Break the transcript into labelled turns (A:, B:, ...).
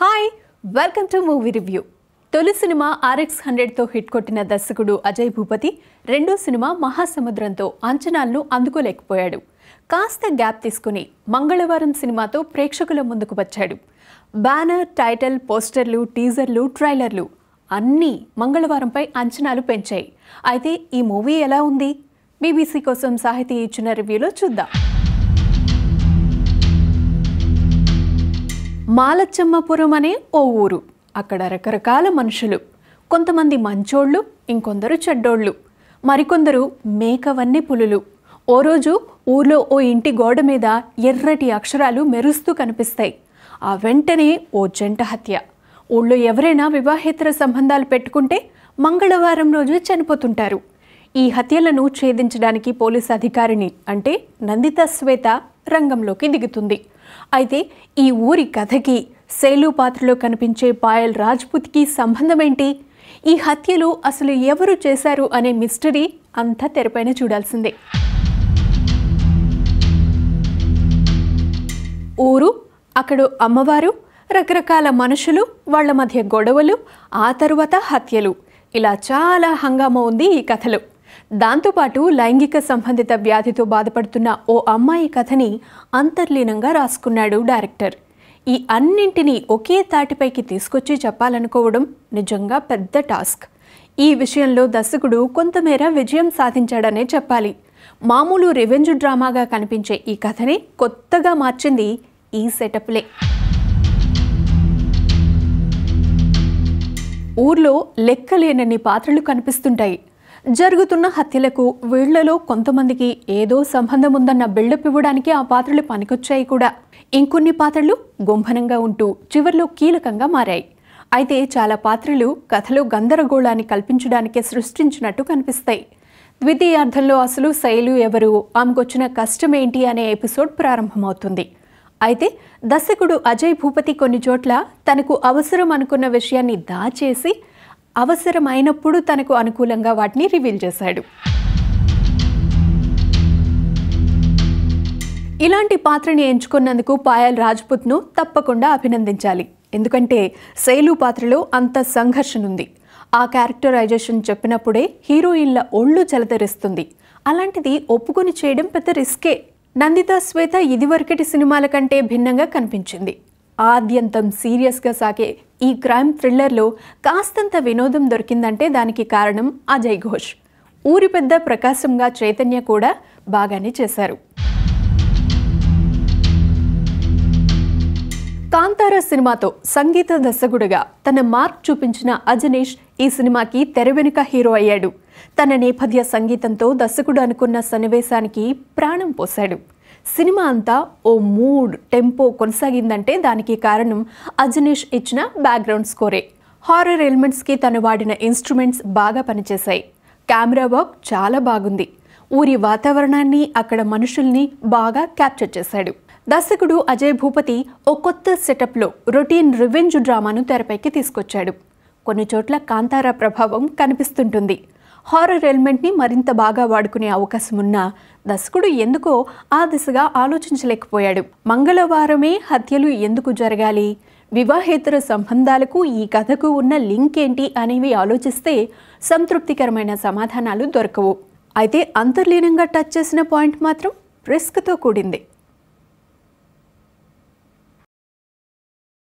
A: hi welcome to movie review తొలి సినిమా RX హండ్రెడ్తో హిట్ కొట్టిన దర్శకుడు అజయ్ భూపతి రెండో సినిమా మహాసముద్రంతో అంచనాలను అందుకోలేకపోయాడు కాస్త గ్యాప్ తీసుకుని మంగళవారం సినిమాతో ప్రేక్షకుల ముందుకు వచ్చాడు బ్యానర్ టైటిల్ పోస్టర్లు టీజర్లు ట్రైలర్లు అన్నీ మంగళవారంపై అంచనాలు పెంచాయి అయితే ఈ మూవీ ఎలా ఉంది బీబీసీ కోసం సాహితీ ఇచ్చిన రివ్యూలో చూద్దాం మాలచ్చమ్మపురం అనే ఓ ఊరు అక్కడ రకరకాల మనుషులు కొంతమంది మంచోళ్ళు ఇంకొందరు చెడ్డోళ్ళు మరికొందరు మేకవన్నీ పులులు ఓ రోజు ఊర్లో ఓ ఇంటి గోడ మీద ఎర్రటి అక్షరాలు మెరుస్తూ కనిపిస్తాయి ఆ వెంటనే ఓ జంట హత్య ఊళ్ళో ఎవరైనా వివాహేతర సంబంధాలు పెట్టుకుంటే మంగళవారం రోజు చనిపోతుంటారు ఈ హత్యలను ఛేదించడానికి పోలీసు అధికారిని అంటే నందిత శ్వేత రంగంలోకి దిగుతుంది అయితే ఈ ఊరి కథకి శైలు పాత్రలో కనిపించే పాయల్ రాజ్పుత్కి సంబంధమేంటి ఈ హత్యలు అసలు ఎవరు చేశారు అనే మిస్టరీ అంతా తెరపైన చూడాల్సిందే ఊరు అక్కడ అమ్మవారు రకరకాల మనుషులు వాళ్ల మధ్య గొడవలు ఆ తరువాత హత్యలు ఇలా చాలా హంగామా ఉంది ఈ కథలో దాంతోపాటు లైంగిక సంబంధిత వ్యాధితో బాధపడుతున్న ఓ అమ్మాయి కథని అంతర్లీనంగా రాసుకున్నాడు డైరెక్టర్ ఈ అన్నింటినీ ఒకే తాటిపైకి తీసుకొచ్చి చెప్పాలనుకోవడం నిజంగా పెద్ద టాస్క్ ఈ విషయంలో దర్శకుడు కొంతమేర విజయం సాధించాడనే చెప్పాలి మామూలు రివెంజ్ డ్రామాగా కనిపించే ఈ కథని కొత్తగా మార్చింది ఈ సెటప్లే ఊర్లో లెక్కలేనన్ని పాత్రలు కనిపిస్తుంటాయి జరుగుతున్న హత్యలకు వీళ్లలో కొంతమందికి ఏదో సంబంధం ఉందన్న బిల్డప్ ఇవ్వడానికి ఆ పాత్రలు పనికొచ్చాయి కూడా ఇంకొన్ని పాత్రలు గుంభనంగా ఉంటూ చివర్లో కీలకంగా మారాయి అయితే చాలా పాత్రలు కథలో గందరగోళాన్ని కల్పించడానికే సృష్టించినట్టు కనిపిస్తాయి ద్వితీయార్థంలో అసలు శైలు ఎవరు ఆమెకొచ్చిన కష్టమేంటి అనే ఎపిసోడ్ ప్రారంభమవుతుంది అయితే దర్శకుడు అజయ్ భూపతి కొన్ని చోట్ల తనకు అవసరం అనుకున్న విషయాన్ని దాచేసి అవసరమైనప్పుడు తనకు అనుకూలంగా వాటిని రివీల్ చేశాడు ఇలాంటి పాత్రని ఎంచుకున్నందుకు పాయల్ రాజ్పుత్ను తప్పకుండా అభినందించాలి ఎందుకంటే శైలు పాత్రలో అంత సంఘర్షణ ఉంది ఆ క్యారెక్టరైజేషన్ చెప్పినప్పుడే హీరోయిన్ల ఒళ్ళు చలతరిస్తుంది అలాంటిది ఒప్పుకొని చేయడం పెద్ద రిస్కే నందిత శ్వేత ఇదివరకటి సినిమాల కంటే భిన్నంగా కనిపించింది ఆద్యంతం సీరియస్గా సాగే ఈ క్రైమ్ థ్రిల్లర్లో కాస్తంత వినోదం దొరికిందంటే దానికి కారణం అజయ్ ఘోష్ ఊరి పెద్ద ప్రకాశంగా చైతన్య కూడా బాగానే చేశారు కాంతార సినిమాతో సంగీత దర్శకుడుగా తన మార్క్ చూపించిన అజనీష్ ఈ సినిమాకి తెర వెనుక హీరో అయ్యాడు తన నేపథ్య సంగీతంతో దర్శకుడు అనుకున్న సన్నివేశానికి ప్రాణం పోశాడు సినిమా అంతా ఓ మూడ్ టెంపో కొనసాగిందంటే దానికి కారణం అజనీష్ ఇచ్చిన బ్యాక్గ్రౌండ్ స్కోరే హారర్ ఎలిమెంట్స్కి తను వాడిన ఇన్స్ట్రుమెంట్స్ బాగా పనిచేశాయి కెమెరా వర్క్ చాలా బాగుంది ఊరి వాతావరణాన్ని అక్కడ మనుషుల్ని బాగా క్యాప్చర్ చేశాడు దర్శకుడు అజయ్ భూపతి ఓ కొత్త సెటప్లో రొటీన్ రివెంజ్ డ్రామాను తెరపైకి తీసుకొచ్చాడు కొన్ని చోట్ల కాంతారా ప్రభావం కనిపిస్తుంటుంది హారర్ ఎలిమెంట్ని మరింత బాగా వాడుకునే అవకాశం ఉన్న దర్శకుడు ఎందుకో ఆ దిశగా ఆలోచించలేకపోయాడు మంగళవారమే హత్యలు ఎందుకు జరగాలి వివాహేతర సంబంధాలకు ఈ కథకు ఉన్న లింక్ ఏంటి అనేవి ఆలోచిస్తే సంతృప్తికరమైన సమాధానాలు దొరకవు అయితే అంతర్లీనంగా టచ్ చేసిన పాయింట్ మాత్రం రిస్క్తో కూడింది